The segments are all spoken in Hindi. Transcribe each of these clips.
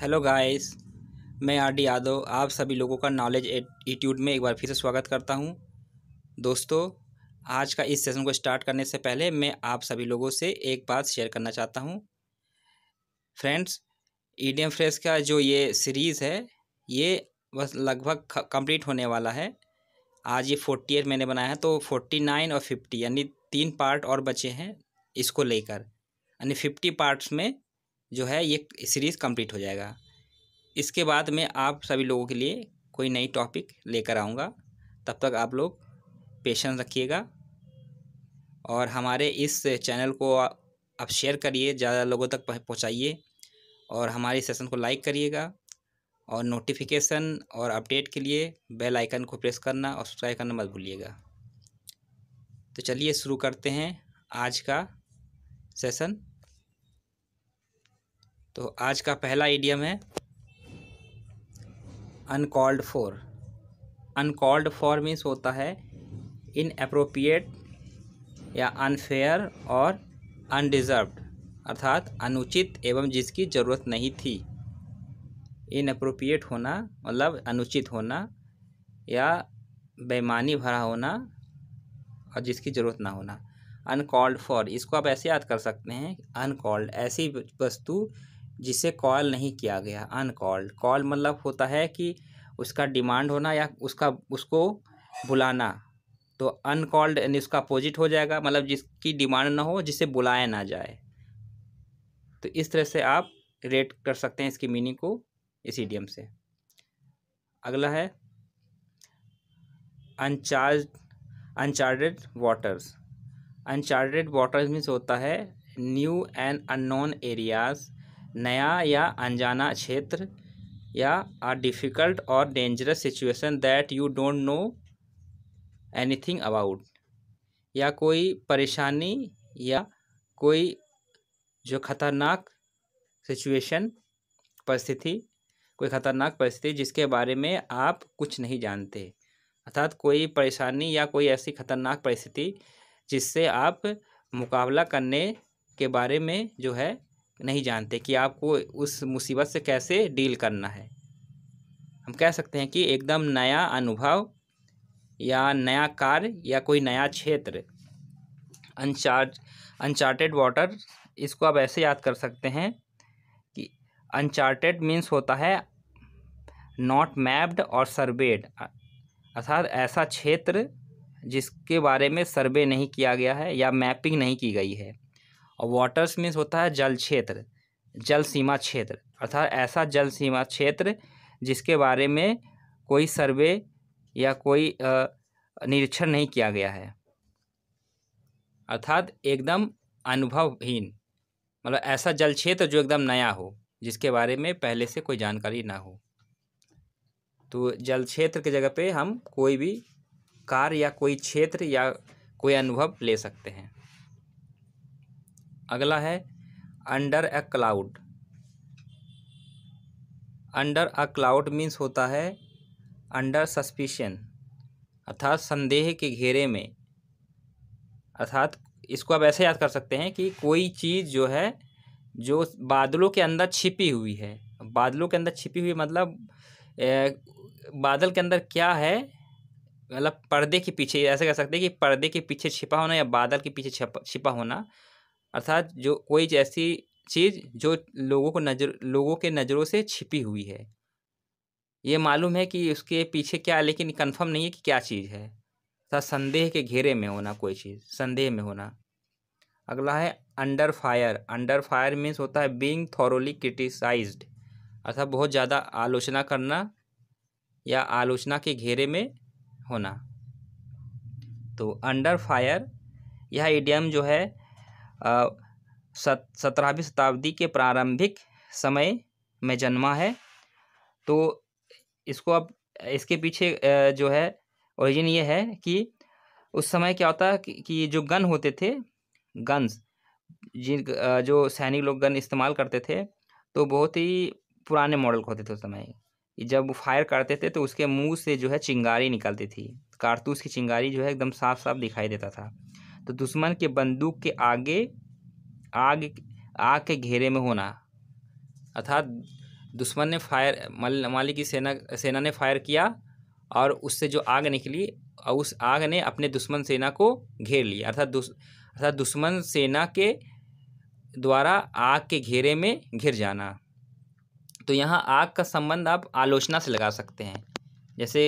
हेलो गाइस मैं आर डी यादव आप सभी लोगों का नॉलेज एटीट्यूड में एक बार फिर से स्वागत करता हूं दोस्तों आज का इस सेशन को स्टार्ट करने से पहले मैं आप सभी लोगों से एक बात शेयर करना चाहता हूं फ्रेंड्स ईडीएम फ्रेश का जो ये सीरीज़ है ये बस लगभग कंप्लीट होने वाला है आज ये फोर्टी एट मैंने बनाया है तो फोर्टी नाइन और फिफ्टी यानी तीन पार्ट और बचे हैं इसको लेकर यानी फिफ्टी पार्ट्स में जो है ये सीरीज़ कंप्लीट हो जाएगा इसके बाद मैं आप सभी लोगों के लिए कोई नई टॉपिक लेकर आऊँगा तब तक आप लोग पेशेंस रखिएगा और हमारे इस चैनल को आप शेयर करिए ज़्यादा लोगों तक पहुँचाइए और हमारे सेशन को लाइक करिएगा और नोटिफिकेशन और अपडेट के लिए बेल आइकन को प्रेस करना और सब्सक्राइब करना मत भूलिएगा तो चलिए शुरू करते हैं आज का सेशन तो आज का पहला एडियम है uncalled for uncalled for means होता है अप्रोप्रिएट या अनफेयर और अनडिजर्व्ड अर्थात अनुचित एवं जिसकी ज़रूरत नहीं थी अप्रोप्रिएट होना मतलब अनुचित होना या बेमानी भरा होना और जिसकी ज़रूरत ना होना अनकॉल्ड फॉर इसको आप ऐसे याद कर सकते हैं अनकॉल्ड ऐसी वस्तु जिसे कॉल नहीं किया गया अनकॉल्ड कॉल मतलब होता है कि उसका डिमांड होना या उसका उसको बुलाना तो अनकॉल्ड यानी उसका अपोजिट हो जाएगा मतलब जिसकी डिमांड ना हो जिसे बुलाया ना जाए तो इस तरह से आप रेट कर सकते हैं इसकी मीनिंग को इस ईडियम से अगला है अनचार्ज uncharted waters uncharted waters means होता है न्यू एंड अननोन एरियाज़ नया या अनजाना क्षेत्र या आ डिफ़िकल्ट और dangerous situation that you don't know anything about या कोई परेशानी या कोई जो खतरनाक सिचुएशन परिस्थिति कोई ख़तरनाक परिस्थिति जिसके बारे में आप कुछ नहीं जानते अर्थात कोई परेशानी या कोई ऐसी खतरनाक परिस्थिति जिससे आप मुकाबला करने के बारे में जो है नहीं जानते कि आपको उस मुसीबत से कैसे डील करना है हम कह सकते हैं कि एकदम नया अनुभव या नया कार्य या कोई नया क्षेत्र अनचार्ट अनचार्टेड वाटर इसको आप ऐसे याद कर सकते हैं कि अनचार्टेड मीन्स होता है नॉट मैप्ड और सर्वेड अर्थात ऐसा क्षेत्र जिसके बारे में सर्वे नहीं किया गया है या मैपिंग नहीं की गई है और वाटर्स मीन्स होता है जल क्षेत्र जल सीमा क्षेत्र अर्थात ऐसा जल सीमा क्षेत्र जिसके बारे में कोई सर्वे या कोई निरीक्षण नहीं किया गया है अर्थात एकदम अनुभवहीन मतलब ऐसा जल क्षेत्र जो एकदम नया हो जिसके बारे में पहले से कोई जानकारी ना हो तो जल क्षेत्र की जगह पे हम कोई भी कार्य या कोई क्षेत्र या कोई अनुभव ले सकते हैं अगला है under a cloud under a cloud means होता है अंडर सस्पिशन अर्थात संदेह के घेरे में अर्थात इसको आप ऐसे याद कर सकते हैं कि कोई चीज़ जो है जो बादलों के अंदर छिपी हुई है बादलों के अंदर छिपी हुई मतलब ए, बादल के अंदर क्या है मतलब पर्दे के पीछे ऐसे कह सकते हैं कि पर्दे के पीछे छिपा होना या बादल के पीछे छिपा होना अर्थात जो कोई ऐसी चीज़ जो लोगों को नज़र लोगों के नज़रों से छिपी हुई है ये मालूम है कि उसके पीछे क्या लेकिन कंफर्म नहीं है कि क्या चीज़ है अर्थात संदेह के घेरे में होना कोई चीज़ संदेह में होना अगला है under fire under fire means होता है बींग थॉरोली क्रिटिसाइज्ड अर्थात बहुत ज़्यादा आलोचना करना या आलोचना के घेरे में होना तो अंडर फायर यह एडियम जो है सत्रहवीं शताब्दी के प्रारंभिक समय में जन्मा है तो इसको अब इसके पीछे जो है ओरिजिन ये है कि उस समय क्या होता है कि, जो गन होते थे गन्स जिन जो सैनिक लोग गन इस्तेमाल करते थे तो बहुत ही पुराने मॉडल होते थे उस समय जब फायर करते थे तो उसके मुंह से जो है चिंगारी निकलती थी कारतूस की चिंगारी जो है एकदम साफ साफ दिखाई देता था तो दुश्मन के बंदूक के आगे आग आग के घेरे में होना अर्थात दुश्मन ने फायर मल मालिक की सेना सेना ने फायर किया और उससे जो आग निकली और उस आग ने अपने दुश्मन सेना को घेर लिया अर्थात अर्थात दुश्मन सेना के द्वारा आग के घेरे में घिर जाना तो यहाँ आग का संबंध आप आलोचना से लगा सकते हैं जैसे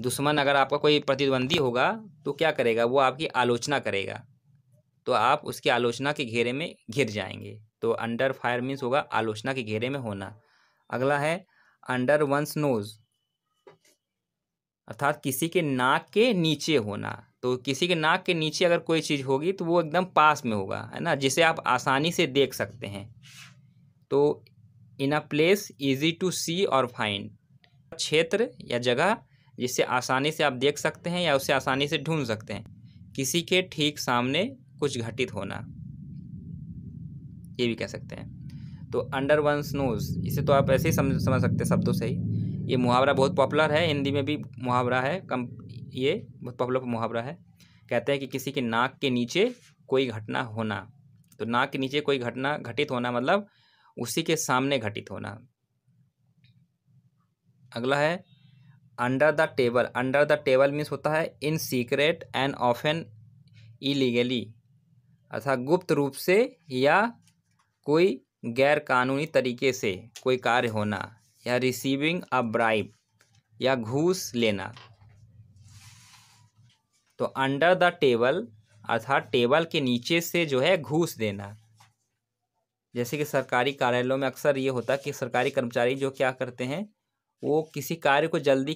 दुश्मन अगर आपका कोई प्रतिद्वंदी होगा तो क्या करेगा वो आपकी आलोचना करेगा तो आप उसकी आलोचना के घेरे में घिर जाएंगे तो अंडर फायर मीन्स होगा आलोचना के घेरे में होना अगला है अंडर वंस नोज अर्थात किसी के नाक के नीचे होना तो किसी के नाक के नीचे अगर कोई चीज़ होगी तो वो एकदम पास में होगा है ना जिसे आप आसानी से देख सकते हैं तो in a place easy to see और फाइंड क्षेत्र या जगह जिसे आसानी से आप देख सकते हैं या उसे आसानी से ढूंढ सकते हैं किसी के ठीक सामने कुछ घटित होना ये भी कह सकते हैं तो अंडर वन स्नोज इसे तो आप ऐसे ही समझ समझ सकते हैं शब्दों से ही ये मुहावरा बहुत पॉपुलर है हिंदी में भी मुहावरा है कम ये बहुत पॉपुलर मुहावरा है कहते हैं कि किसी के नाक के नीचे कोई घटना होना तो नाक के नीचे कोई घटना घटित होना मतलब उसी के सामने घटित होना अगला है under the table under the table means होता है in secret and often illegally अर्थात गुप्त रूप से या कोई गैर कानूनी तरीके से कोई कार्य होना या रिसीविंग अ ब्राइब या घूस लेना तो अंडर द टेबल अर्थात टेबल के नीचे से जो है घूस देना जैसे कि सरकारी कार्यालयों में अक्सर ये होता है कि सरकारी कर्मचारी जो क्या करते हैं वो किसी कार्य को जल्दी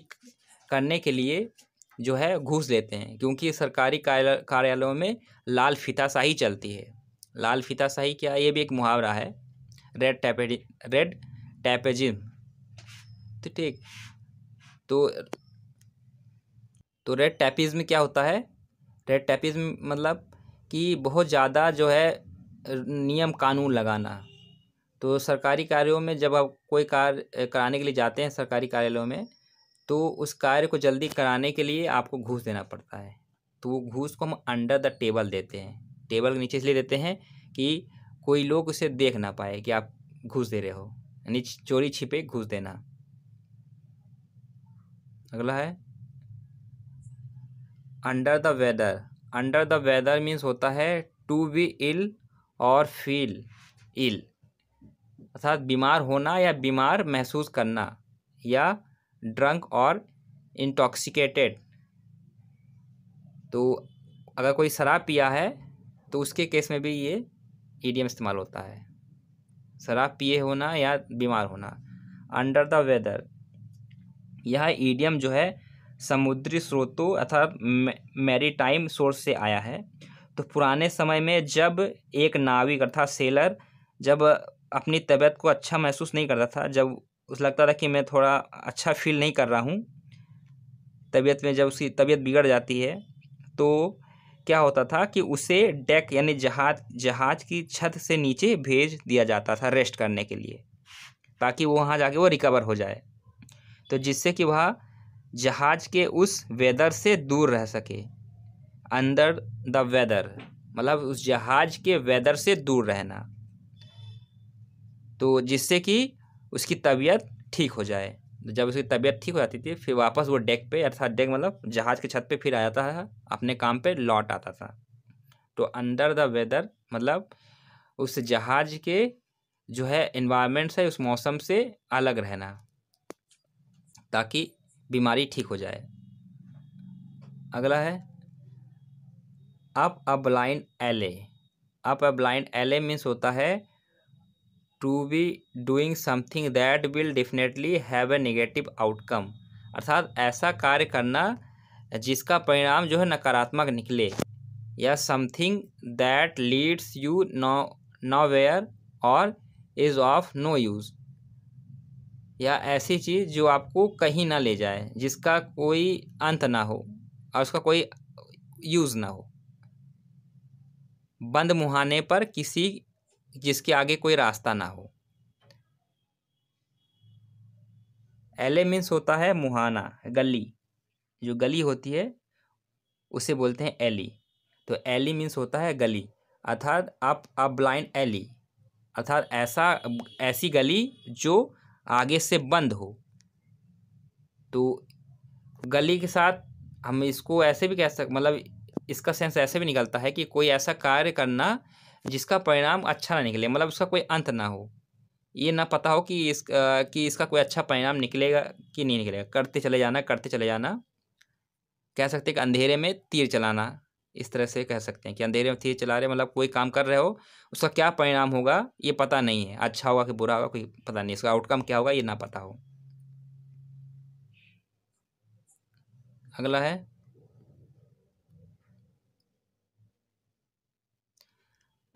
करने के लिए जो है घूस लेते हैं क्योंकि सरकारी कार्यालयों में लाल फिताशाही चलती है लाल फिताशाही क्या ये भी एक मुहावरा है रेड टैपेज रेड टैपेजिम तो ठीक तो तो रेड टैपिज़ में क्या होता है रेड टैपिज़ मतलब कि बहुत ज़्यादा जो है नियम कानून लगाना तो सरकारी कार्यों में जब आप कोई कार्य कराने के लिए जाते हैं सरकारी कार्यालयों में तो उस कार्य को जल्दी कराने के लिए आपको घूस देना पड़ता है तो वो घूस को हम अंडर द टेबल देते हैं टेबल के नीचे इसलिए देते हैं कि कोई लोग उसे देख ना पाए कि आप घूस दे रहे हो यानी चोरी छिपे घूस देना अगला है under the weather under the weather means होता है टू बी इल और फील इल अर्थात बीमार होना या बीमार महसूस करना या ड्रंक और इंटॉक्सिकेटेड तो अगर कोई शराब पिया है तो उसके केस में भी ये ईडीएम e इस्तेमाल होता है शराब पिए होना या बीमार होना अंडर द वेदर यह ईडीएम e जो है समुद्री स्रोतों अर्थात मैरीटाइम सोर्स से आया है तो पुराने समय में जब एक नाविक अर्थात सेलर जब अपनी तबीयत को अच्छा महसूस नहीं करता था जब उस लगता था कि मैं थोड़ा अच्छा फील नहीं कर रहा हूँ तबीयत में जब उसकी तबीयत बिगड़ जाती है तो क्या होता था कि उसे डेक यानी जहाज जहाज की छत से नीचे भेज दिया जाता था रेस्ट करने के लिए ताकि वो वहाँ जाके वो रिकवर हो जाए तो जिससे कि वह जहाज के उस वेदर से दूर रह सके अंदर द वेदर मतलब उस जहाज के वेदर से दूर रहना तो जिससे कि उसकी तबीयत ठीक हो जाए जब उसकी तबीयत ठीक हो जाती थी फिर वापस वो डेक पे अर्थात डेक मतलब जहाज़ के छत पे फिर आ जाता था अपने काम पे लौट आता था तो अंडर द वेदर मतलब उस जहाज़ के जो है इन्वायरमेंट है उस मौसम से अलग रहना ताकि बीमारी ठीक हो जाए अगला है up a blind alley up a blind alley means होता है to be doing something that will definitely have a negative outcome अर्थात ऐसा कार्य करना जिसका परिणाम जो है नकारात्मक निकले या something that leads you no nowhere और इज़ ऑफ नो यूज़ या ऐसी चीज़ जो आपको कहीं ना ले जाए जिसका कोई अंत ना हो और उसका कोई यूज़ ना हो बंद मुहाने पर किसी जिसके आगे कोई रास्ता ना हो एले मीन्स होता है मुहाना गली जो गली होती है उसे बोलते हैं एली तो एली मीन्स होता है गली अर्थात अप अ ब्लाइंड एली अर्थात ऐसा ऐसी गली जो आगे से बंद हो तो गली के साथ हम इसको ऐसे भी कह सक मतलब इसका सेंस ऐसे भी निकलता है कि कोई ऐसा कार्य करना जिसका परिणाम अच्छा ना निकले मतलब उसका कोई अंत ना हो ये ना पता हो कि इस आ, कि इसका कोई अच्छा परिणाम निकलेगा कि नहीं निकलेगा करते चले जाना करते चले जाना कह सकते हैं कि अंधेरे में तीर चलाना इस तरह से कह सकते हैं कि अंधेरे में तीर चला रहे मतलब कोई काम कर रहे हो उसका क्या परिणाम होगा ये पता नहीं है अच्छा होगा कि बुरा होगा कोई पता नहीं इसका आउटकम क्या होगा ये ना पता हो अगला है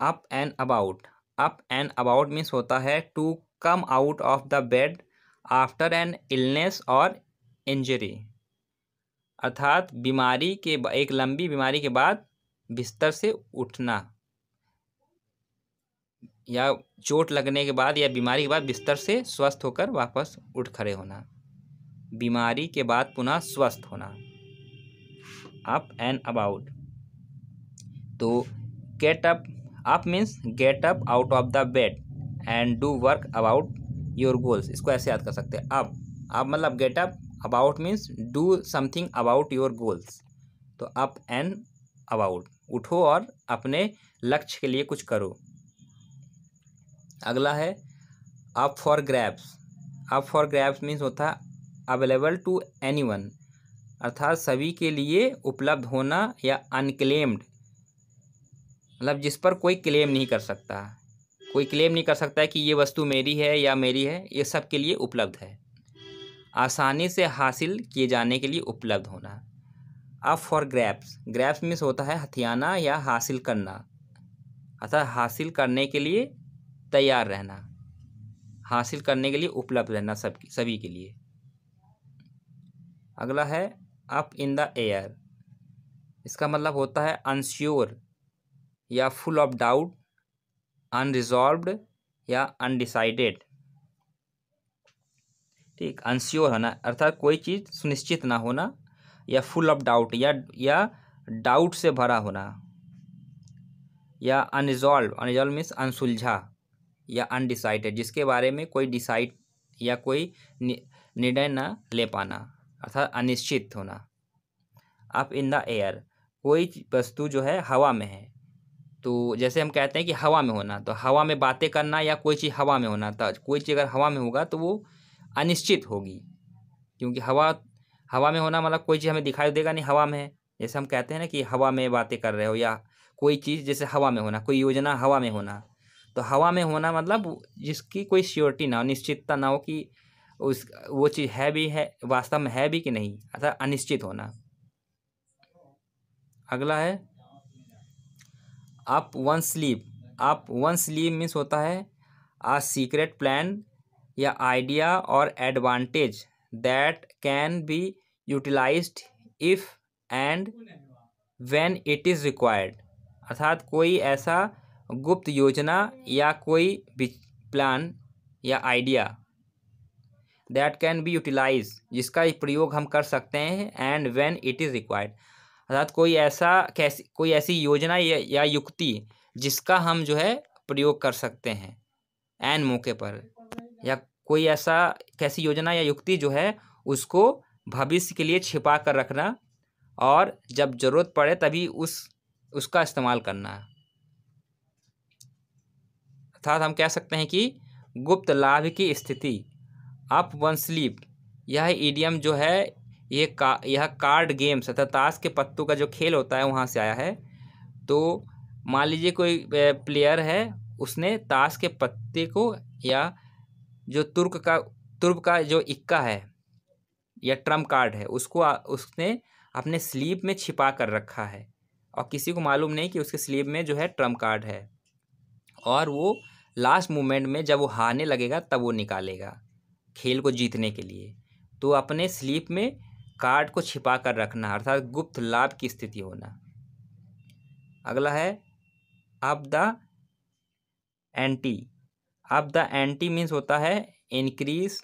up and about up and about means होता है to come out of the bed after an illness और इंजरी अर्थात बीमारी के एक लंबी बीमारी के बाद बिस्तर से उठना या चोट लगने के बाद या बीमारी के बाद बिस्तर से स्वस्थ होकर वापस उठ खड़े होना बीमारी के बाद पुनः स्वस्थ होना अप एंड अबाउट तो get up up means get up out of the bed and do work about your goals इसको ऐसे याद कर सकते हैं अप अब मतलब get up about means do something about your goals तो अप एंड अबाउट उठो और अपने लक्ष्य के लिए कुछ करो अगला है up for grabs up for grabs means होता है अवेलेबल टू एनी वन अर्थात सभी के लिए उपलब्ध होना या अनक्लेम्ड मतलब जिस पर कोई क्लेम नहीं कर सकता कोई क्लेम नहीं कर सकता कि ये वस्तु मेरी है या मेरी है ये सब के लिए उपलब्ध है आसानी से हासिल किए जाने के लिए उपलब्ध होना अब फॉर ग्रैप्स ग्रैप्स मीन्स होता है हथियाना या हासिल करना अर्थात हासिल करने के लिए तैयार रहना हासिल करने के लिए उपलब्ध रहना सब सभी के लिए अगला है अप इन द एयर इसका मतलब होता है अनश्योर या फुल ऑफ डाउट अनरिजॉल्व्ड या अनडिसाइडेड ठीक अनश्योर होना अर्थात कोई चीज़ सुनिश्चित ना होना या फुल ऑफ डाउट या या डाउट से भरा होना या अनरिजॉल्व अनरिजॉल्व मीन्स अनसुलझा या अनडिसाइडेड जिसके बारे में कोई डिसाइड या कोई निर्णय ना ले पाना अर्थात अनिश्चित होना आप इन द एयर कोई वस्तु जो है हवा में है तो जैसे हम कहते हैं कि हवा में होना तो हवा में बातें करना या कोई चीज़ हवा में होना तो कोई चीज़ अगर हवा में होगा तो वो अनिश्चित होगी क्योंकि हवा हवा में होना मतलब कोई चीज़ हमें दिखाई तो देगा नहीं हवा में है जैसे हम कहते हैं ना कि हवा में बातें कर रहे हो या कोई चीज़ जैसे हवा में होना कोई योजना हवा में होना तो हवा में होना मतलब जिसकी कोई श्योरिटी ना हो निश्चितता ना हो कि उस वो चीज़ है भी है वास्तव में है भी कि नहीं अर्थात अनिश्चित होना अगला है up one sleeve up one sleeve means होता है आ सीक्रेट प्लान या आइडिया और advantage that can be utilize if and when it is required अर्थात कोई ऐसा गुप्त योजना या कोई प्लान या idea that can be utilize जिसका प्रयोग हम कर सकते हैं and when it is required अर्थात कोई ऐसा कैसी कोई ऐसी योजना या, या युक्ति जिसका हम जो है प्रयोग कर सकते हैं एन मौके पर या कोई ऐसा कैसी योजना या युक्ति जो है उसको भविष्य के लिए छिपा कर रखना और जब ज़रूरत पड़े तभी उस उसका इस्तेमाल करना अर्थात हम कह सकते हैं कि गुप्त लाभ की स्थिति अप वन स्लीप यह ईडियम जो है ये का यह कार्ड गेम्स अर्थात ताश के पत्तों का जो खेल होता है वहाँ से आया है तो मान लीजिए कोई प्लेयर है उसने ताश के पत्ते को या जो तुर्क का तुर्क का जो इक्का है या ट्रम्प कार्ड है उसको उसने अपने स्लीप में छिपा कर रखा है और किसी को मालूम नहीं कि उसके स्लीप में जो है ट्रम्प कार्ड है और वो लास्ट मोमेंट में जब वो हारने लगेगा तब वो निकालेगा खेल को जीतने के लिए तो अपने स्लीप में कार्ड को छिपा कर रखना अर्थात गुप्त लाभ की स्थिति होना अगला है up the ante up the ante means होता है इंक्रीज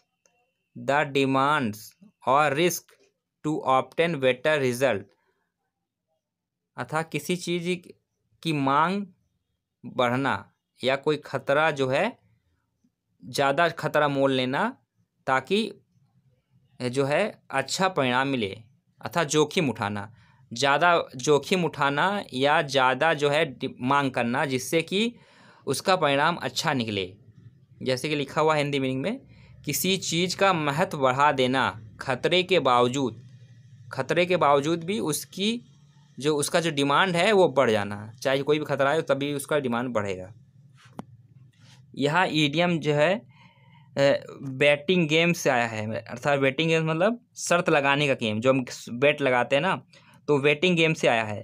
द डिमांड्स और risk to obtain better result अर्थात किसी चीज़ की मांग बढ़ना या कोई खतरा जो है ज़्यादा खतरा मोल लेना ताकि जो है अच्छा परिणाम मिले अर्थात जोखिम उठाना ज़्यादा जोखिम उठाना या ज़्यादा जो है मांग करना जिससे कि उसका परिणाम अच्छा निकले जैसे कि लिखा हुआ हिंदी मीनिंग में किसी चीज़ का महत्व बढ़ा देना खतरे के बावजूद खतरे के बावजूद भी उसकी जो उसका जो डिमांड है वो बढ़ जाना चाहे कोई भी खतरा है तभी उसका डिमांड बढ़ेगा यह ईडियम जो है बैटिंग गेम से आया है अर्थात बैटिंग गेम मतलब शर्त लगाने का गेम जो हम बैट लगाते हैं ना तो वेटिंग गेम से आया है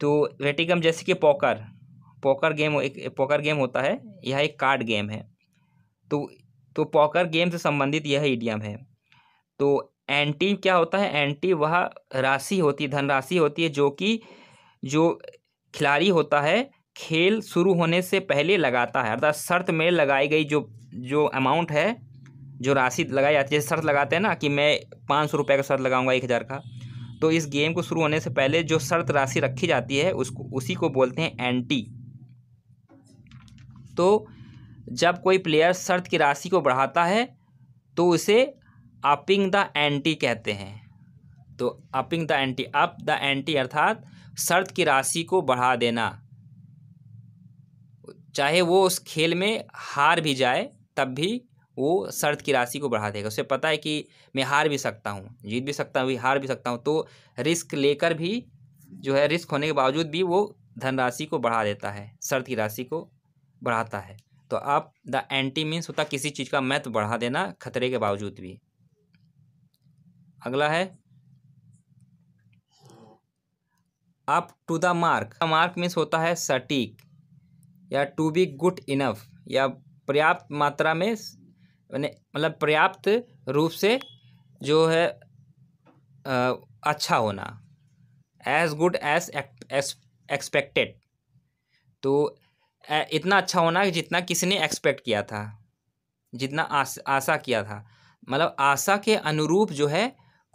तो वेटिंग गेम जैसे कि पोकर पोकर गेम एक पोकर गेम होता है यह एक कार्ड गेम है तो तो पोकर गेम से संबंधित यह ईडियम है तो एंटी क्या होता है एंटी वह राशि होती है धनराशि होती है जो कि जो खिलाड़ी होता है खेल शुरू होने से पहले लगाता है अर्थात शर्त में लगाई गई जो जो अमाउंट है जो राशि लगाई जाती है शर्त लगाते हैं ना कि मैं पाँच सौ रुपये का शर्त लगाऊंगा एक हज़ार का तो इस गेम को शुरू होने से पहले जो शर्त राशि रखी जाती है उसको उसी को बोलते हैं एंटी तो जब कोई प्लेयर शर्त की राशि को बढ़ाता है तो उसे अपिंग द एंटी कहते हैं तो upping the ante up the ante अर्थात शर्त की राशि को बढ़ा देना चाहे वो उस खेल में हार भी जाए तब भी वो शर्त की राशि को बढ़ा देगा उसे पता है कि मैं हार भी सकता हूँ जीत भी सकता हूँ हार भी सकता हूँ तो रिस्क लेकर भी जो है रिस्क होने के बावजूद भी वो धनराशि को बढ़ा देता है शर्त की राशि को बढ़ाता है तो आप द एंटी मीन्स होता किसी चीज़ का महत्व बढ़ा देना खतरे के बावजूद भी अगला है आप to the mark mark means होता है सटीक या टू बी गुड इनफ या पर्याप्त मात्रा में मतलब पर्याप्त रूप से जो है आ, अच्छा होना एज गुड एज एक्सपेक्टेड तो इतना अच्छा होना जितना किसी ने एक्सपेक्ट किया था जितना आस, आशा किया था मतलब आशा के अनुरूप जो है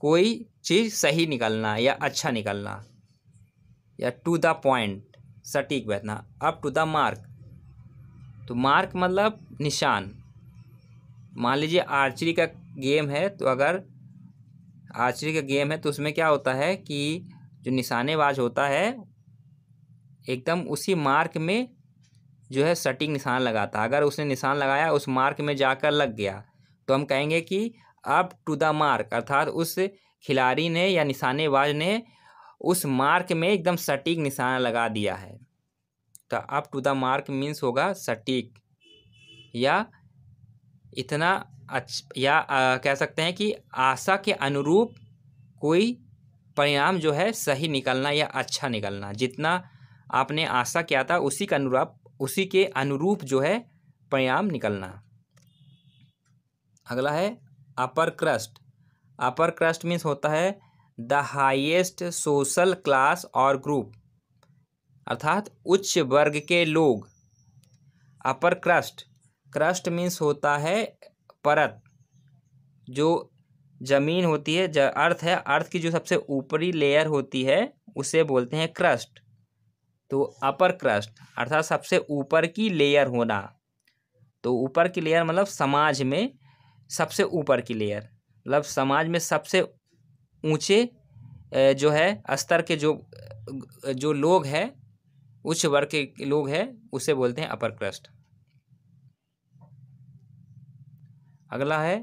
कोई चीज़ सही निकलना या अच्छा निकलना या टू द पॉइंट सटीक बैठना अप टू द मार्क तो मार्क मतलब निशान मान लीजिए आर्चरी का गेम है तो अगर आर्चरी का गेम है तो उसमें क्या होता है कि जो निशानेबाज होता है एकदम उसी मार्क में जो है सटीक निशान लगाता है अगर उसने निशान लगाया उस मार्क में जाकर लग गया तो हम कहेंगे कि अप टू द मार्क अर्थात उस खिलाड़ी ने या निशानेबाज ने उस मार्क में एकदम सटीक निशाना लगा दिया है तो up to the mark means होगा सटीक या इतना अच्छा या आ, कह सकते हैं कि आशा के अनुरूप कोई परिणाम जो है सही निकलना या अच्छा निकलना जितना आपने आशा किया था उसी के अनुरूप उसी के अनुरूप जो है परिणाम निकलना अगला है upper crust upper crust means होता है the highest social class or group अर्थात उच्च वर्ग के लोग अपर क्रस्ट क्रस्ट मीन्स होता है परत जो ज़मीन होती है अर्थ है अर्थ की जो सबसे ऊपरी लेयर होती है उसे बोलते हैं क्रस्ट तो अपर क्रस्ट अर्थात सबसे ऊपर की लेयर होना तो ऊपर की लेयर मतलब समाज में सबसे ऊपर की लेयर मतलब समाज में सबसे ऊंचे जो है स्तर के जो जो लोग हैं उच्च वर्ग के लोग हैं उसे बोलते हैं अपर क्रस्ट अगला है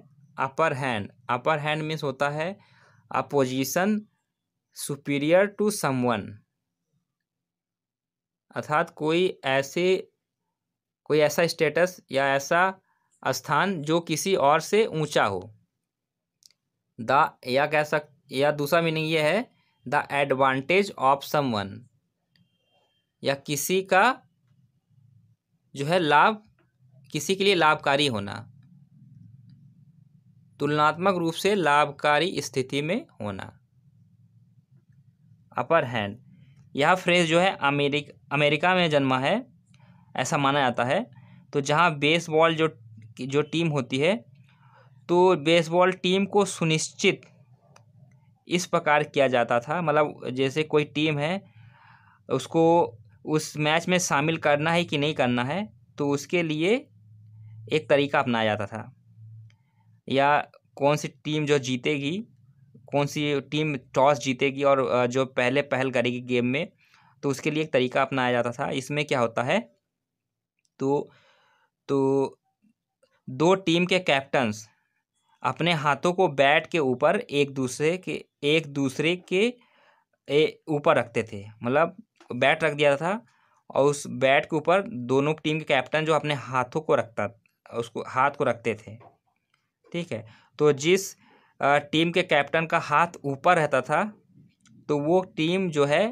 upper hand upper hand means होता है अपोजिशन सुपीरियर टू समवन अर्थात कोई ऐसे कोई ऐसा स्टेटस या ऐसा स्थान जो किसी और से ऊंचा हो द या कह सक या दूसरा मीनिंग ये है द एडवांटेज ऑफ समवन या किसी का जो है लाभ किसी के लिए लाभकारी होना तुलनात्मक रूप से लाभकारी स्थिति में होना अपर हैंड यह फ्रेज जो है अमेरिक अमेरिका में जन्मा है ऐसा माना जाता है तो जहाँ बेसबॉल जो जो टीम होती है तो बेसबॉल टीम को सुनिश्चित इस प्रकार किया जाता था मतलब जैसे कोई टीम है उसको उस मैच में शामिल करना है कि नहीं करना है तो उसके लिए एक तरीका अपनाया जाता था या कौन सी टीम जो जीतेगी कौन सी टीम टॉस जीतेगी और जो पहले पहल करेगी गेम में तो उसके लिए एक तरीका अपनाया जाता था इसमें क्या होता है तो तो दो टीम के कैप्टन्स अपने हाथों को बैट के ऊपर एक दूसरे के एक दूसरे के ऊपर रखते थे मतलब बैट रख दिया था और उस बैट के ऊपर दोनों टीम के कैप्टन जो अपने हाथों को रखता उसको हाथ को रखते थे ठीक है तो जिस टीम के कैप्टन का हाथ ऊपर रहता था तो वो टीम जो है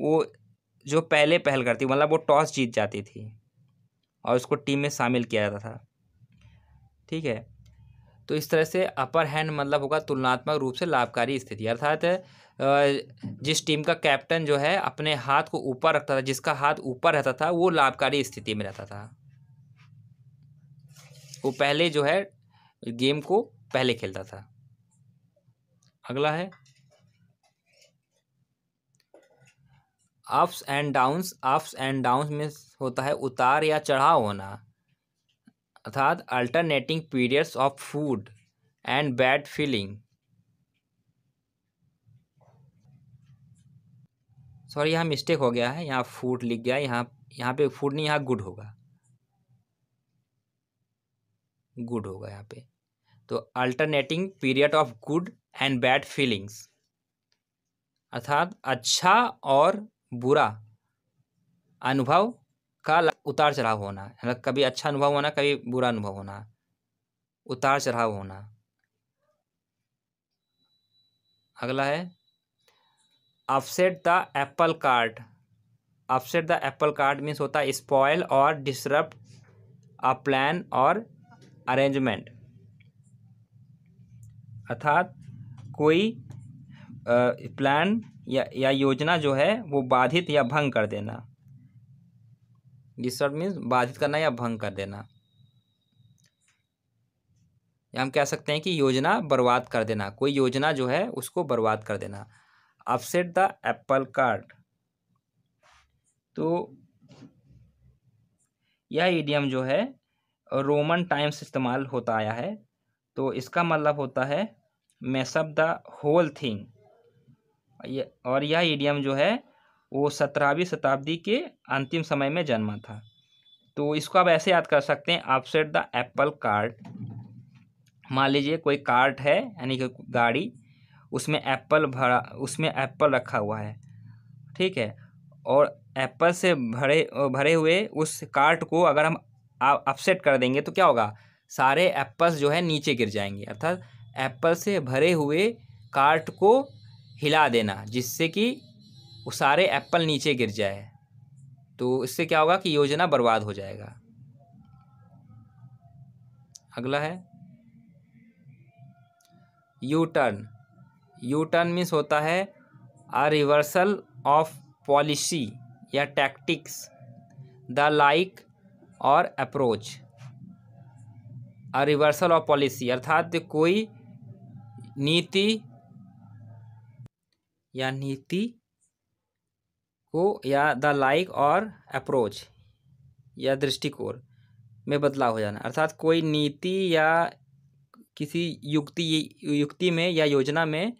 वो जो पहले पहल करती मतलब वो टॉस जीत जाती थी और उसको टीम में शामिल किया जाता था ठीक है तो इस तरह से अपर हैंड मतलब होगा तुलनात्मक रूप से लाभकारी स्थिति अर्थात जिस टीम का कैप्टन जो है अपने हाथ को ऊपर रखता था जिसका हाथ ऊपर रहता था वो लाभकारी स्थिति में रहता था वो पहले जो है गेम को पहले खेलता था अगला है ups and downs ups and downs में होता है उतार या चढ़ाव होना अर्थात alternating periods of food and bad feeling sorry यहाँ मिस्टेक हो गया है यहाँ फूड लिख गया यहाँ यहाँ पे फूड नहीं यहाँ गुड होगा गुड होगा यहाँ पे तो alternating period of good and bad feelings अर्थात अच्छा और बुरा अनुभव का उतार चढ़ाव होना मतलब कभी अच्छा अनुभव होना कभी बुरा अनुभव होना उतार चढ़ाव होना अगला है upset the apple cart upset the apple cart means होता है spoil or disrupt a plan or arrangement अर्थात कोई प्लान या, या योजना जो है वो बाधित या भंग कर देना डिस्टर्ब मीन्स बाधित करना या भंग कर देना या हम कह सकते हैं कि योजना बर्बाद कर देना कोई योजना जो है उसको बर्बाद कर देना अपसेट द एप्पल कार्ड तो यह ईडियम जो है रोमन टाइम्स इस्तेमाल होता आया है तो इसका मतलब होता है मैसअप द होल थिंग और यह ईडियम जो है वो सत्रहवीं शताब्दी के अंतिम समय में जन्मा था तो इसको आप ऐसे याद कर सकते हैं अपसेट द एप्पल कार्ड मान लीजिए कोई कार्ट है यानी कि गाड़ी उसमें एप्पल भरा उसमें एप्पल रखा हुआ है ठीक है और एप्पल से भरे भरे हुए उस कार्ट को अगर हम अपसेट कर देंगे तो क्या होगा सारे एप्पल्स जो है नीचे गिर जाएंगे अर्थात एप्पल से भरे हुए कार्ट को हिला देना जिससे कि वो सारे एप्पल नीचे गिर जाए तो इससे क्या होगा कि योजना बर्बाद हो जाएगा अगला है U turn U turn means होता है अ रिवर्सल ऑफ पॉलिसी या tactics the like or approach a reversal of policy अर्थात कोई नीति या नीति को या द लाइक और अप्रोच या दृष्टिकोण में बदलाव हो जाना अर्थात कोई नीति या किसी युक्ति युक्ति में या योजना में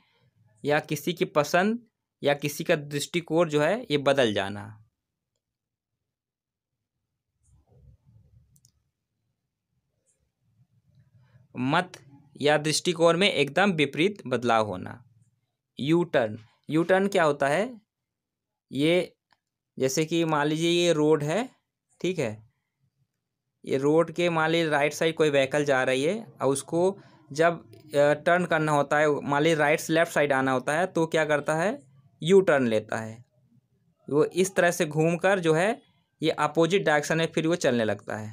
या किसी की पसंद या किसी का दृष्टिकोण जो है ये बदल जाना मत या दृष्टिकोण में एकदम विपरीत बदलाव होना यू टर्न यू टर्न क्या होता है ये जैसे कि मान लीजिए ये रोड है ठीक है ये रोड के मान लीजिए राइट साइड कोई व्हीकल जा रही है और उसको जब टर्न करना होता है मान ली राइट से लेफ्ट साइड आना होता है तो क्या करता है यू टर्न लेता है वो इस तरह से घूम कर जो है ये अपोजिट डायरेक्शन में फिर वो चलने लगता है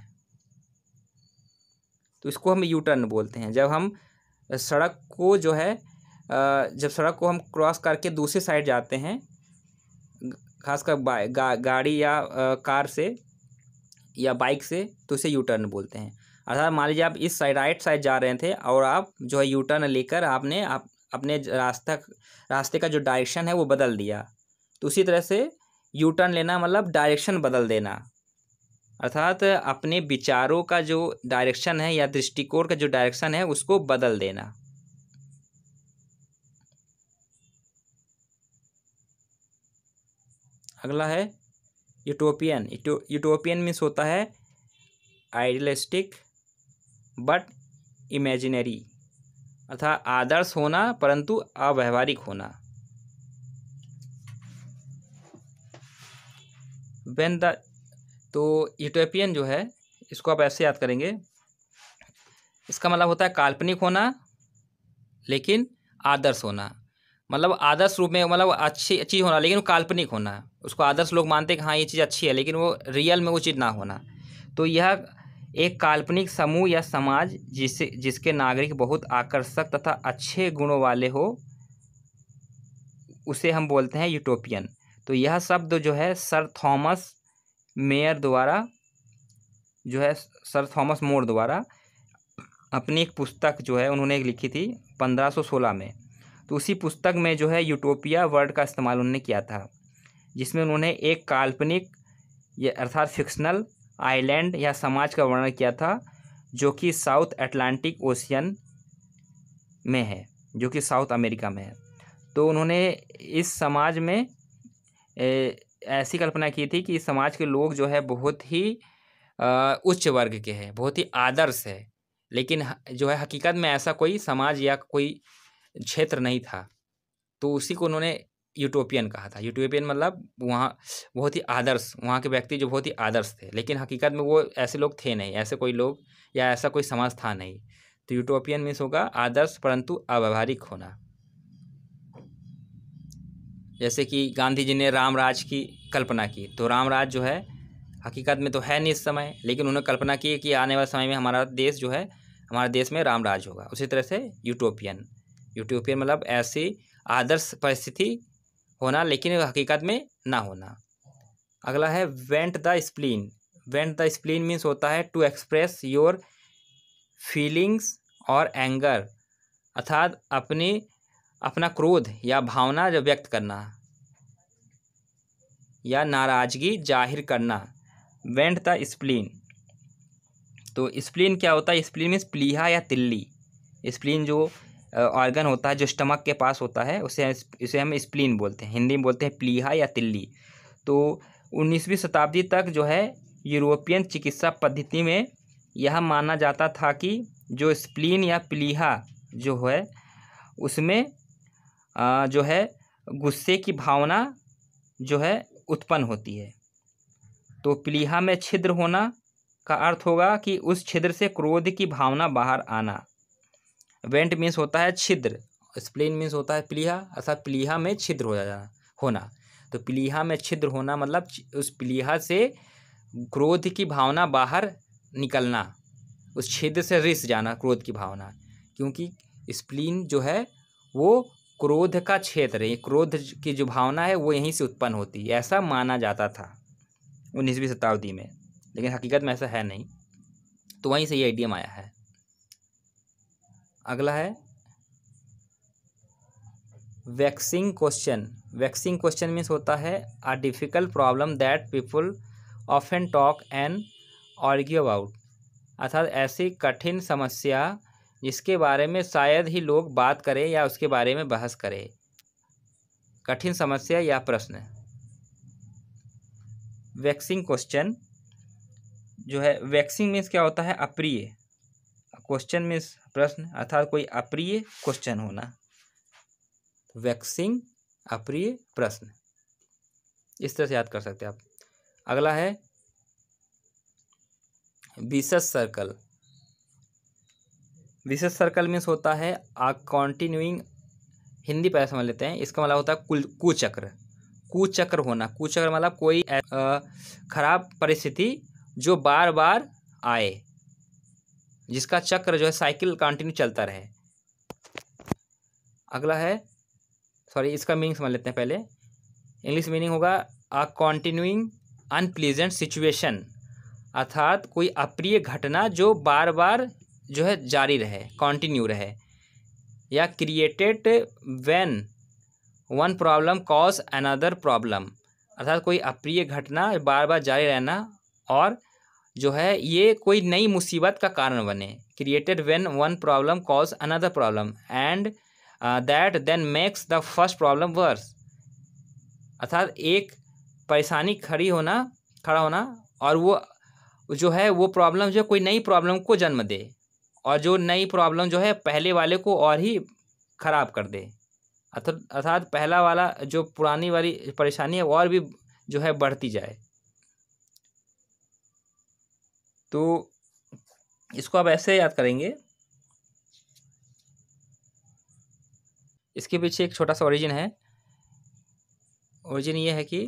तो इसको हम यू टर्न बोलते हैं जब हम सड़क को जो है जब सड़क को हम क्रॉस करके दूसरी साइड जाते हैं खासकर गा, गाड़ी या कार से या बाइक से तो उसे यू टर्न बोलते हैं अर्थात मान लीजिए आप इस साइड राइट साइड जा रहे थे और आप जो है यू टर्न लेकर आपने आप अपने रास्ता रास्ते का जो डायरेक्शन है वो बदल दिया तो उसी तरह से यू टर्न लेना मतलब डायरेक्शन बदल देना अर्थात अपने विचारों का जो डायरेक्शन है या दृष्टिकोण का जो डायरेक्शन है उसको बदल देना अगला है यूटोपियन यूटोपियन मीन्स होता है आइडियलिस्टिक बट इमेजिनरी अर्थात आदर्श होना परंतु अव्यवहारिक होना वेन द तो यूटोपियन जो है इसको आप ऐसे याद करेंगे इसका मतलब होता है काल्पनिक होना लेकिन आदर्श होना मतलब आदर्श रूप में मतलब अच्छी चीज़ होना लेकिन वो काल्पनिक होना उसको आदर्श लोग मानते हैं कि हाँ ये चीज़ अच्छी है लेकिन वो रियल में वो चीज़ ना होना तो यह एक काल्पनिक समूह या समाज जिसे जिसके नागरिक बहुत आकर्षक तथा अच्छे गुणों वाले हो उसे हम बोलते हैं यूटोपियन तो यह शब्द जो है सर थॉमस मेयर द्वारा जो है सर थॉमस मोर द्वारा अपनी एक पुस्तक जो है उन्होंने लिखी थी 1516 में तो उसी पुस्तक में जो है यूटोपिया वर्ड का इस्तेमाल उन्होंने किया था जिसमें उन्होंने एक काल्पनिक या अर्थात फिक्शनल आइलैंड या समाज का वर्णन किया था जो कि साउथ अटलांटिक ओशियन में है जो कि साउथ अमेरिका में है तो उन्होंने इस समाज में ऐसी कल्पना की थी कि इस समाज के लोग जो है बहुत ही उच्च वर्ग के हैं बहुत ही आदर्श है लेकिन जो है हकीकत में ऐसा कोई समाज या कोई क्षेत्र नहीं था तो उसी को उन्होंने यूटोपियन कहा था यूटोपियन मतलब वहाँ बहुत ही आदर्श वहाँ के व्यक्ति जो बहुत ही आदर्श थे लेकिन हकीकत में वो ऐसे लोग थे नहीं ऐसे कोई लोग या ऐसा कोई समाज था नहीं तो यूटोपियन मीन्स होगा आदर्श परंतु अव्यवहारिक होना जैसे कि गांधी जी ने रामराज की कल्पना की तो रामराज जो है हकीकत में तो है नहीं इस समय लेकिन उन्होंने कल्पना की कि आने वाले समय में हमारा देश जो है हमारे देश में रामराज होगा उसी तरह से यूटोपियन यूटोपियन मतलब ऐसी आदर्श परिस्थिति होना लेकिन हकीकत में ना होना अगला है vent the spleen vent the spleen means होता है to express your feelings or anger अर्थात अपनी अपना क्रोध या भावना व्यक्त करना या नाराज़गी जाहिर करना वेंट द स्प्लीन तो स्प्लीन क्या होता है स्प्लीन मीन्स प्लीहा या तिल्ली स्प्लीन जो ऑर्गन होता है जो स्टमक के पास होता है उसे इसे हम स्प्लीन बोलते हैं हिंदी में बोलते हैं प्लीहा या तिल्ली तो उन्नीसवीं शताब्दी तक जो है यूरोपियन चिकित्सा पद्धति में यह माना जाता था कि जो स्प्लीन या प्लीहा जो है उसमें जो है गुस्से की भावना जो है उत्पन्न होती है तो प्लीहा में छिद्र होना का अर्थ होगा कि उस छिद्र से क्रोध की भावना बाहर आना वेंट मीन्स होता है छिद्र स्प्लेन मीन्स होता है प्लीहा अर्थात प्लीहा में छिद्र हो जाना होना तो प्लीहा में छिद्र होना मतलब उस प्लीहा से क्रोध की भावना बाहर निकलना उस छिद्र से रिस जाना क्रोध की भावना क्योंकि स्प्लीन जो है वो क्रोध का क्षेत्र है क्रोध की जो भावना है वो यहीं से उत्पन्न होती है ऐसा माना जाता था उन्नीसवीं शताब्दी में लेकिन हकीकत में ऐसा है नहीं तो वहीं से ये आइडियम आया है अगला है vexing question vexing question means होता है a difficult problem that people often talk and argue about अर्थात ऐसी कठिन समस्या जिसके बारे में शायद ही लोग बात करें या उसके बारे में बहस करें कठिन समस्या या प्रश्न वैक्सिंग क्वेश्चन जो है वैक्सिंग मीन्स क्या होता है अप्रिय क्वेश्चन मीन्स प्रश्न अर्थात कोई अप्रिय क्वेश्चन होना वैक्सिंग अप्रिय प्रश्न इस तरह से याद कर सकते हैं आप अगला है vicious circle vicious circle means होता है आ कॉन्टिन्यूइंग हिंदी पैसा समझ लेते हैं इसका मतलब होता है कुल कुचक्र कुचक्र होना कुचक्र मतलब कोई खराब परिस्थिति जो बार बार आए जिसका चक्र जो है साइकिल कंटिन्यू चलता रहे अगला है सॉरी इसका मीनिंग समझ लेते हैं पहले इंग्लिश मीनिंग होगा अ कॉन्टिन्यूइंग अनप्लीजेंट सिचुएशन अर्थात कोई अप्रिय घटना जो बार बार जो है जारी रहे कॉन्टिन्यू रहे या created when one problem cause another problem अर्थात कोई अप्रिय घटना बार बार जारी रहना और जो है ये कोई नई मुसीबत का कारण बने created when one problem cause another problem and that then makes the first problem worse अर्थात एक परेशानी खड़ी होना खड़ा होना और वो जो है वो प्रॉब्लम जो कोई नई प्रॉब्लम को जन्म दे और जो नई प्रॉब्लम जो है पहले वाले को और ही ख़राब कर दे अर्थात पहला वाला जो पुरानी वाली परेशानी है और भी जो है बढ़ती जाए तो इसको आप ऐसे याद करेंगे इसके पीछे एक छोटा सा ओरिजिन है ओरिजिन ये है कि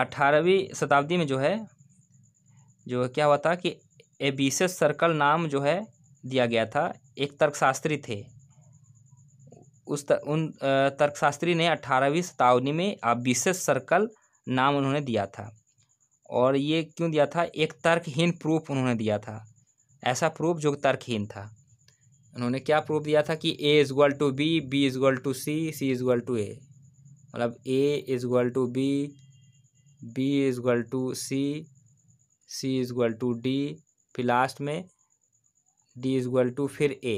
अठारहवीं शताब्दी में जो है जो क्या हुआ था कि एबीसेस सर्कल नाम जो है दिया गया था एक तर्कशास्त्री थे उस तर, उन तर्कशास्त्री ने अठारहवीं शताब्दी में अबीसेस सर्कल नाम उन्होंने दिया था और ये क्यों दिया था एक तर्कहीन प्रूफ उन्होंने दिया था ऐसा प्रूफ जो तर्कहीन था उन्होंने क्या प्रूफ दिया था कि A equal to B B equal to C C equal to A मतलब A equal to B B equal to C C equal to D फिर लास्ट में डी इज़ल टू फिर ए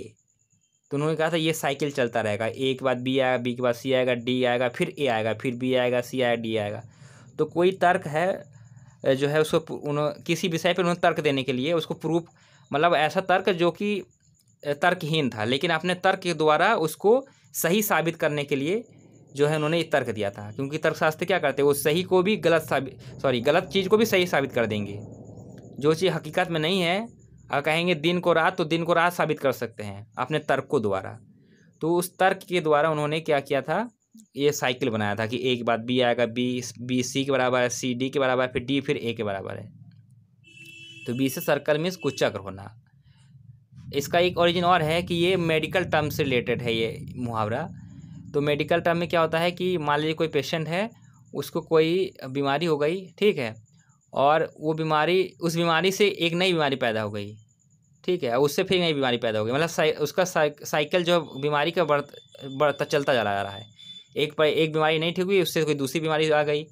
तो उन्होंने कहा था ये साइकिल चलता रहेगा ए के बाद बी आएगा बी के बाद सी आएगा डी आएगा फिर ए आएगा फिर बी आएगा सी आएगा डी आएगा तो कोई तर्क है जो है उसको उन्होंने किसी विषय पर उन्होंने तर्क देने के लिए उसको प्रूफ मतलब ऐसा तर्क जो कि तर्कहीन था लेकिन अपने तर्क के द्वारा उसको सही साबित करने के लिए जो है उन्होंने तर्क दिया था क्योंकि तर्कशास्त्र क्या करते हैं वो सही को भी गलत साबित सॉरी गलत चीज़ को भी सही साबित कर देंगे जो चीज़ हकीकत में नहीं है अगर कहेंगे दिन को रात तो दिन को रात साबित कर सकते हैं अपने तर्क को द्वारा तो उस तर्क के द्वारा उन्होंने क्या किया था ये साइकिल बनाया था कि ए के बाद बी आएगा बी बी सी के बराबर है सी डी के बराबर है फिर डी फिर ए के बराबर है तो बी से सर्कल मीन्स कुछ चक्र होना इसका एक ओरिजिन और है कि ये मेडिकल टर्म से रिलेटेड है ये मुहावरा तो मेडिकल टर्म में क्या होता है कि मान लीजिए कोई पेशेंट है उसको कोई बीमारी हो गई ठीक है और वो बीमारी उस बीमारी से एक नई बीमारी पैदा हो गई ठीक है उससे फिर नई बीमारी पैदा हो गई मतलब साइ, उसका साइ, साइकिल जो बीमारी का बढ़ बढ़ता चलता जा रहा है एक पर एक बीमारी नहीं ठीक हुई उससे कोई दूसरी बीमारी आ गई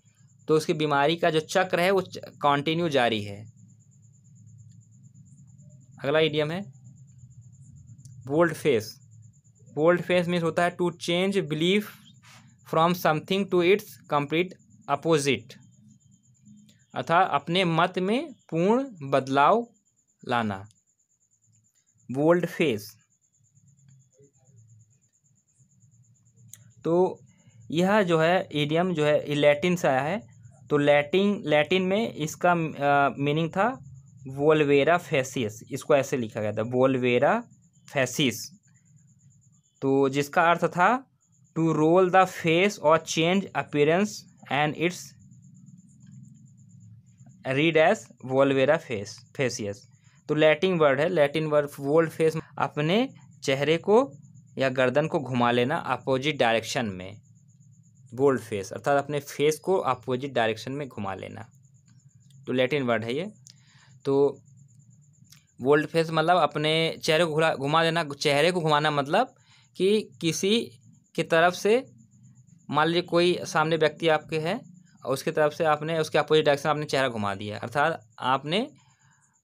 तो उसकी बीमारी का जो चक्र है वो कंटिन्यू जारी है अगला इडियम है volte face volte face means होता है to change belief from something to its complete opposite अर्थात अपने मत में पूर्ण बदलाव लाना बोल्ड फेस तो यह जो है एडियम जो है लैटिन से आया है तो लैटिन लैटिन में इसका मीनिंग था वोलवेरा फेसियस इसको ऐसे लिखा गया था वोलवेरा फेसिस तो जिसका अर्थ था to roll the face or change appearance and it's read as वोलवेरा फेस फेसियस तो लैटिन वर्ड है लैटिन वर्ड वोल्ड फेस अपने चेहरे को या गर्दन को घुमा लेना अपोजिट डायरेक्शन में बोल्ड फेस अर्थात अपने फेस को अपोजिट डायरेक्शन में घुमा लेना तो लैटिन वर्ड है ये तो बोल्ड फेस मतलब अपने चेहरे को घुरा घुमा देना चेहरे को घुमाना मतलब कि किसी की तरफ से मान लीजिए कोई सामने व्यक्ति आपके है और उसकी तरफ से आपने उसके अपोजिट डायरेक्शन आपने चेहरा घुमा दिया अर्थात आपने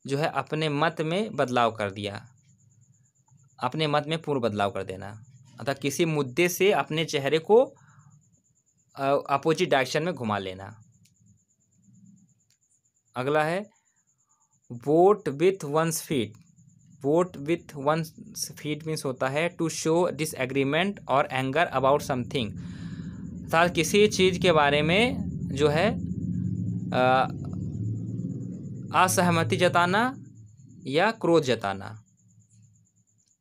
जो है अपने मत में बदलाव कर दिया अपने मत में पूर्ण बदलाव कर देना अर्थात किसी मुद्दे से अपने चेहरे को अपोजिट डायरेक्शन में घुमा लेना अगला है vote with one's feet vote with one's feet means होता है to show disagreement agreement or anger about something अर्थात किसी चीज़ के बारे में जो है असहमति जताना या क्रोध जताना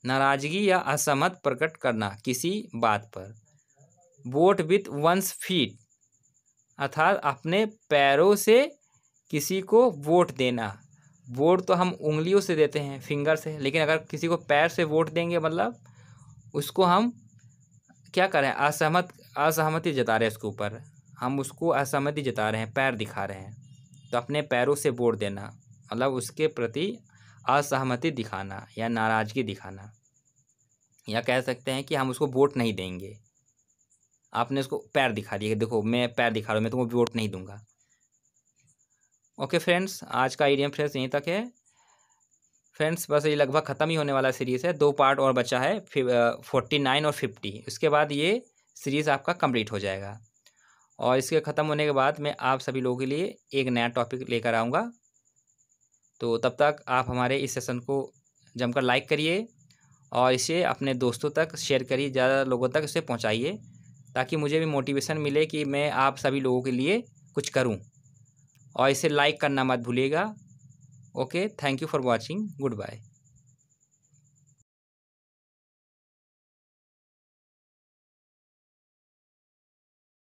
नाराज़गी या असहमत प्रकट करना किसी बात पर बोट विथ वंस फीट अर्थात अपने पैरों से किसी को वोट देना वोट तो हम उंगलियों से देते हैं फिंगर से लेकिन अगर किसी को पैर से वोट देंगे मतलब उसको हम क्या करें असहमत असहमति जता रहे हैं उसके ऊपर हम उसको असहमति जता रहे हैं पैर दिखा रहे हैं तो अपने पैरों से वोट देना मतलब उसके प्रति असहमति दिखाना या नाराज़गी दिखाना या कह सकते हैं कि हम उसको वोट नहीं देंगे आपने उसको पैर दिखा दिया देखो मैं पैर दिखा रहा हूँ मैं तुमको वोट नहीं दूंगा ओके फ्रेंड्स आज का आइडियम फ्रेंड्स यहीं तक है फ्रेंड्स बस ये लगभग ख़त्म ही होने वाला सीरीज़ है दो पार्ट और बचा है फोर्टी नाइन और फिफ्टी उसके बाद ये सीरीज़ आपका कंप्लीट हो जाएगा और इसके ख़त्म होने के बाद मैं आप सभी लोगों के लिए एक नया टॉपिक लेकर आऊँगा तो तब तक आप हमारे इस सेशन को जमकर लाइक करिए और इसे अपने दोस्तों तक शेयर करिए ज़्यादा लोगों तक इसे पहुँचाइए ताकि मुझे भी मोटिवेशन मिले कि मैं आप सभी लोगों के लिए कुछ करूँ और इसे लाइक करना मत भूलिएगा okay thank you for watching good bye